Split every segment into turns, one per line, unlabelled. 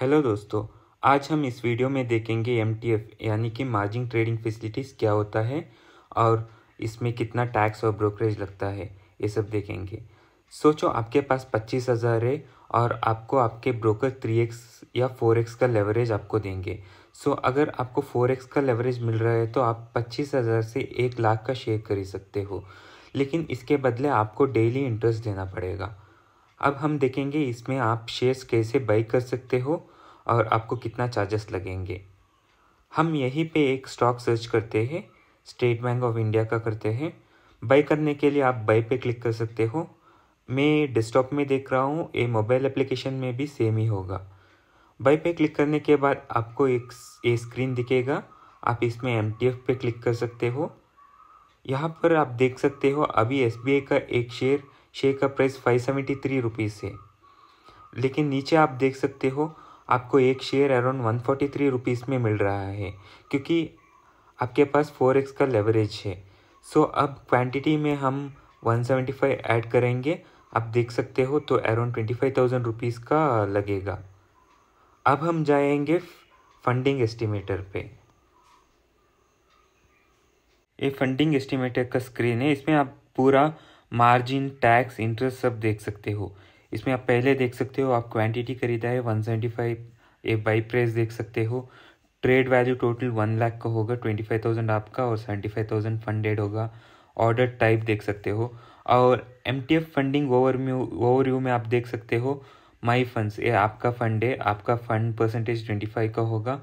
hello दोस्तों आज हम इस वीडियो में देखेंगे एम यानी कि मार्जिन ट्रेडिंग फैसिलिटीज़ क्या होता है और इसमें कितना टैक्स और ब्रोकरेज लगता है ये सब देखेंगे सोचो आपके पास पच्चीस हज़ार है और आपको आपके ब्रोकर थ्री एक्स या फोर एक्स का लेवरेज आपको देंगे सो अगर आपको फोर एक्स का लेवरेज मिल रहा है तो आप पच्चीस हज़ार से एक लाख का शेयर खरीद सकते हो लेकिन इसके बदले आपको डेली इंटरेस्ट देना पड़ेगा अब हम देखेंगे इसमें आप शेयर्स कैसे बाई कर सकते हो और आपको कितना चार्जेस लगेंगे हम यहीं पे एक स्टॉक सर्च करते हैं स्टेट बैंक ऑफ इंडिया का करते हैं बाई करने के लिए आप बाई पे क्लिक कर सकते हो मैं डेस्कटॉप में देख रहा हूँ ये मोबाइल एप्लीकेशन में भी सेम ही होगा बाई पे क्लिक करने के बाद आपको एक ये स्क्रीन दिखेगा आप इसमें एम पे क्लिक कर सकते हो यहाँ पर आप देख सकते हो अभी एस का एक शेयर शेयर का price five seventy three rupees है लेकिन नीचे आप देख सकते हो आपको एक share around one forty three rupees में मिल रहा है क्योंकि आपके पास फोर एक्स का लेवरेज है सो अब क्वांटिटी में हम वन सेवेंटी फाइव ऐड करेंगे आप देख सकते हो तो around twenty five thousand rupees का लगेगा अब हम जाएंगे फंडिंग एस्टिमेटर पे ये फंडिंग एस्टिमेटर का स्क्रीन है इसमें आप पूरा मार्जिन टैक्स इंटरेस्ट सब देख सकते हो इसमें आप पहले देख सकते हो आप क्वांटिटी खरीदा है one seventy five a buy price देख सकते हो trade value total one lakh का होगा ट्वेंटी फाइव थाउजेंड आपका और सेवेंटी फाइव थाउजेंड फंडेड होगा ऑर्डर टाइप देख सकते हो और M T F funding over overview में आप देख सकते हो माई फंड्स ये आपका फंड है आपका फंड परसेंटेज ट्वेंटी फाइव का होगा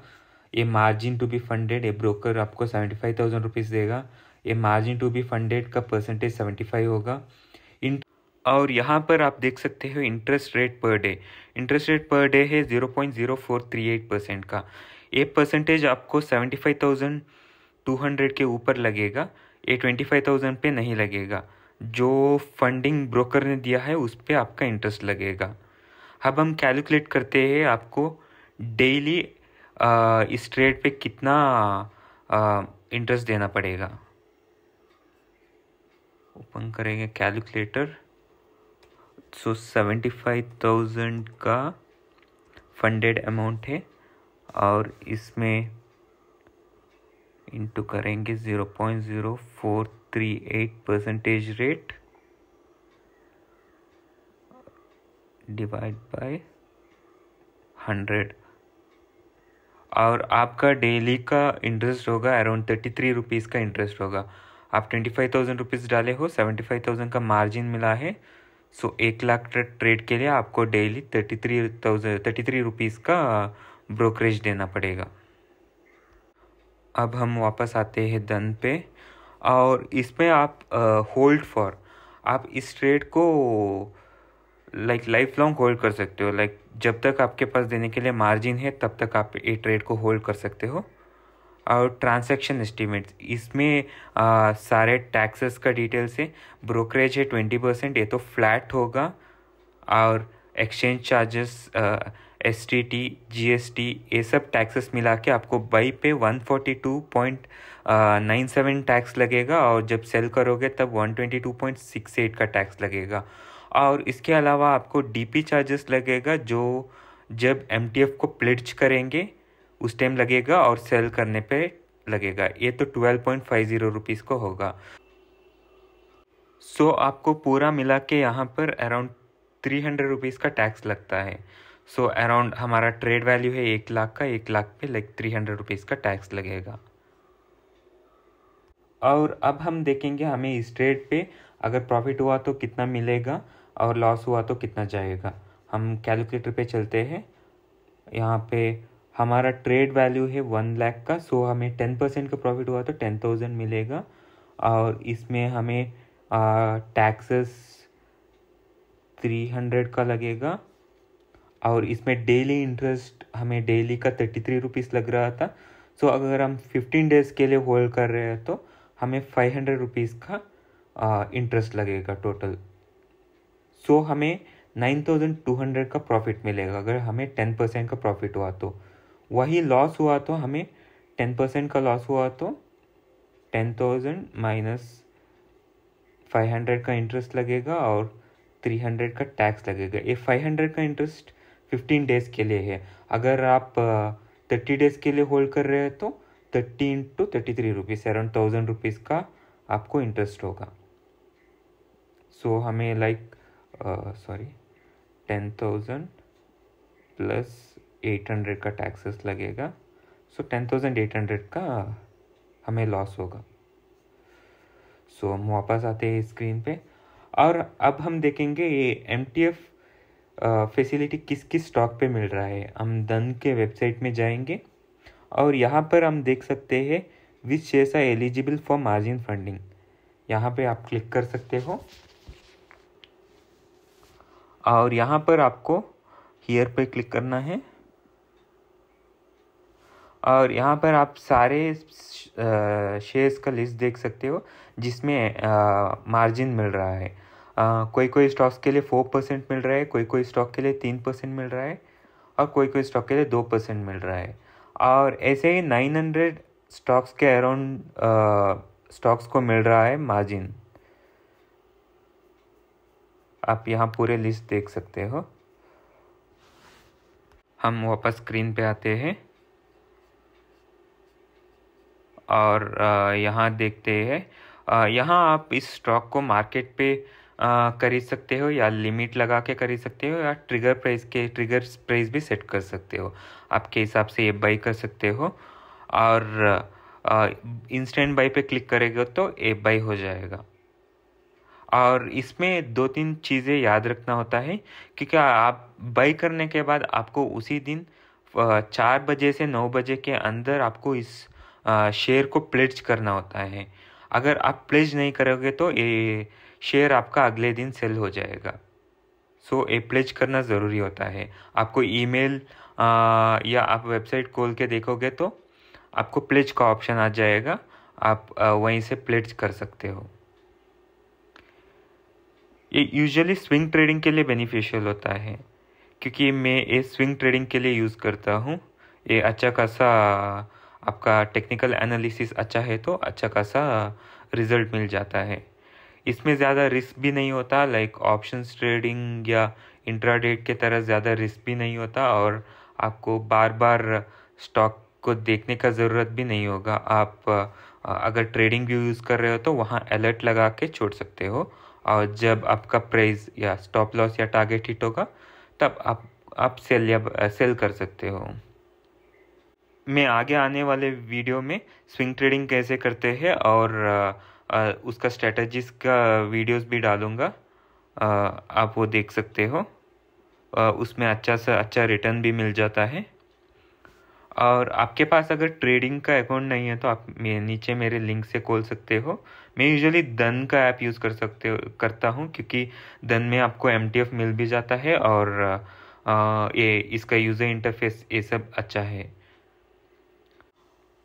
ये मार्जिन टू बी फंडेड ये ब्रोकर आपको सेवेंटी फाइव थाउजेंड रुपीज़ देगा ये मार्जिन टू बी फंडेड का परसेंटेज सेवेंटी फाइव होगा इन और यहाँ पर आप देख सकते हो interest rate per day interest rate per day है zero point zero four three eight percent का ये परसेंटेज आपको seventy five thousand two hundred के ऊपर लगेगा ये ट्वेंटी फाइव थाउजेंड पर नहीं लगेगा जो फंडिंग ब्रोकर ने दिया है उस पर आपका इंटरेस्ट लगेगा अब हम कैलकुलेट करते हैं आपको डेली इस ट्रेड पे कितना इंटरेस्ट देना पड़ेगा ओपन करेंगे calculator so seventy five thousand का फंडेड अमाउंट है और इसमें इंटू करेंगे zero point zero four three eight percentage rate divide by hundred और आपका डेली का इंटरेस्ट होगा अराउंड थर्टी थ्री रुपीज़ का इंटरेस्ट होगा आप ट्वेंटी फाइव थाउजेंड रुपीज़ डाले हो सेवेंटी फाइव थाउजेंड का मार्जिन मिला है सो so, एक लाख ट्रेड के लिए आपको daily thirty three thousand thirty three rupees का ब्रोकरेज देना पड़ेगा अब हम वापस आते हैं धन पे और इसमें आप होल्ड फॉर आप इस ट्रेड को लाइक लाइफ लॉन्ग होल्ड कर सकते हो लाइक like, जब तक आपके पास देने के लिए मार्जिन है तब तक आप ये ट्रेड को होल्ड कर सकते हो और ट्रांसैक्शन एस्टीमेट इसमें आ, सारे टैक्सेस का डिटेल्स है ब्रोकरेज है ट्वेंटी परसेंट ये तो फ्लैट होगा और exchange charges S T T G S T ये सब टैक्सेस मिला के आपको बाई पे one forty two point nine seven tax लगेगा और जब सेल करोगे तब one twenty two point six eight का टैक्स लगेगा और इसके अलावा आपको डी पी चार्जेस लगेगा जो जब एम टी एफ को प्लिट्च करेंगे उस टाइम लगेगा और सेल करने पे लगेगा ये तो twelve point five zero rupees को होगा सो so, आपको पूरा मिला के यहाँ पर अराउंड थ्री हंड्रेड रुपीज़ का टैक्स लगता है सो so, अराउंड हमारा ट्रेड वैल्यू है एक लाख का एक लाख पे लाइक थ्री हंड्रेड रुपीज़ का टैक्स लगेगा और अब हम देखेंगे हमें इस ट्रेड पे अगर प्रॉफिट हुआ तो कितना मिलेगा और लॉस हुआ तो कितना जाएगा हम कैलकुलेटर पे चलते हैं यहाँ पे हमारा ट्रेड वैल्यू है वन लाख का सो हमें टेन परसेंट का प्रॉफिट हुआ तो टेन थाउजेंड मिलेगा और इसमें हमें टैक्सेस थ्री हंड्रेड का लगेगा और इसमें डेली इंटरेस्ट हमें डेली का थर्टी थ्री रुपीज़ लग रहा था सो so, अगर हम फिफ्टीन डेज़ के लिए होल्ड कर रहे हैं तो हमें फाइव हंड्रेड रुपीज़ का इंटरेस्ट लगेगा टोटल सो so, हमें नाइन थाउजेंड टू हंड्रेड का प्रॉफिट मिलेगा अगर हमें टेन परसेंट का प्रॉफिट हुआ तो वही लॉस हुआ तो हमें टेन परसेंट का लॉस हुआ तो ten thousand minus five hundred का इंटरेस्ट लगेगा और थ्री हंड्रेड का टैक्स लगेगा ये फाइव हंड्रेड का इंटरेस्ट फिफ्टीन डेज़ के लिए है अगर आप थर्टी डेज़ के लिए होल्ड कर रहे हैं तो thirty two thirty three rupees around thousand rupees का आपको इंटरेस्ट होगा सो so, हमें like sorry ten thousand plus eight hundred का टैक्सेस लगेगा so ten thousand eight hundred का हमें लॉस होगा सो so, हम वापस आते हैं स्क्रीन पे और अब हम देखेंगे ये एम टी एफ फैसिलिटी किस किस स्टॉक पे मिल रहा है हम धन के वेबसाइट में जाएंगे और यहाँ पर हम देख सकते हैं which shares are eligible for margin funding यहाँ पे आप क्लिक कर सकते हो और यहाँ पर आपको हियर पे क्लिक करना है और यहाँ पर आप सारे शेयर्स का लिस्ट देख सकते हो जिसमें मार्जिन मिल रहा है आ, कोई कोई स्टॉक्स के लिए फोर परसेंट मिल रहा है कोई कोई स्टॉक के लिए तीन परसेंट मिल रहा है और कोई कोई स्टॉक के लिए दो परसेंट मिल रहा है और ऐसे ही नाइन हंड्रेड स्टॉक्स के अराउंड स्टॉक्स को मिल रहा है मार्जिन आप यहाँ पूरे लिस्ट देख सकते हो हम वापस स्क्रीन पे आते हैं और यहाँ देखते हैं यहाँ आप इस स्टॉक को मार्केट पे खरीद सकते हो या लिमिट लगा के खरीद सकते हो या ट्रिगर प्राइस के ट्रिगर प्राइस भी सेट कर सकते हो आपके हिसाब से ये बाई कर सकते हो और इंस्टेंट बाई पे क्लिक करेगा तो ए बाई हो जाएगा और इसमें दो तीन चीज़ें याद रखना होता है क्योंकि आप बाई करने के बाद आपको उसी दिन चार बजे से नौ बजे के अंदर आपको इस शेयर को प्लेज करना होता है अगर आप प्लेज नहीं करोगे तो ये शेयर आपका अगले दिन सेल हो जाएगा सो so, ये प्लेज करना ज़रूरी होता है आपको ईमेल या आप वेबसाइट खोल के देखोगे तो आपको प्लेज का ऑप्शन आ जाएगा आप वहीं से प्लेज कर सकते हो ये यूजुअली स्विंग ट्रेडिंग के लिए बेनिफिशियल होता है क्योंकि मैं ये स्विंग ट्रेडिंग के लिए यूज़ करता हूँ ये अच्छा खासा आपका टेक्निकल एनालिसिस अच्छा है तो अच्छा खासा रिजल्ट मिल जाता है इसमें ज़्यादा रिस्क भी नहीं होता लाइक ऑप्शन ट्रेडिंग या इंट्राडेट के तरह ज़्यादा रिस्क भी नहीं होता और आपको बार बार स्टॉक को देखने का ज़रूरत भी नहीं होगा आप अगर ट्रेडिंग व्यू यूज़ कर रहे हो तो वहाँ अलर्ट लगा के छोड़ सकते हो और जब आपका प्राइस या स्टॉप लॉस या टारगेट हिट होगा तब आप आप सेल या सेल कर सकते हो मैं आगे आने वाले वीडियो में स्विंग ट्रेडिंग कैसे करते हैं और उसका स्ट्रेटजीज का वीडियोस भी डालूँगा आप वो देख सकते हो उसमें अच्छा सा अच्छा रिटर्न भी मिल जाता है और आपके पास अगर ट्रेडिंग का अकाउंट नहीं है तो आप नीचे मेरे लिंक से खोल सकते हो मैं यूजुअली धन का ऐप यूज़ कर सकते हो करता हूँ क्योंकि धन में आपको एम मिल भी जाता है और ये इसका यूज़र इंटरफेस ये सब अच्छा है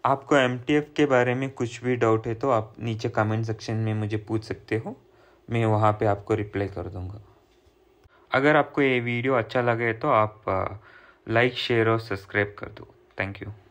आपको एम के बारे में कुछ भी डाउट है तो आप नीचे कमेंट सेक्शन में मुझे पूछ सकते हो मैं वहाँ पे आपको रिप्लाई कर दूँगा अगर आपको ये वीडियो अच्छा लगे तो आप लाइक शेयर और सब्सक्राइब कर दो थैंक यू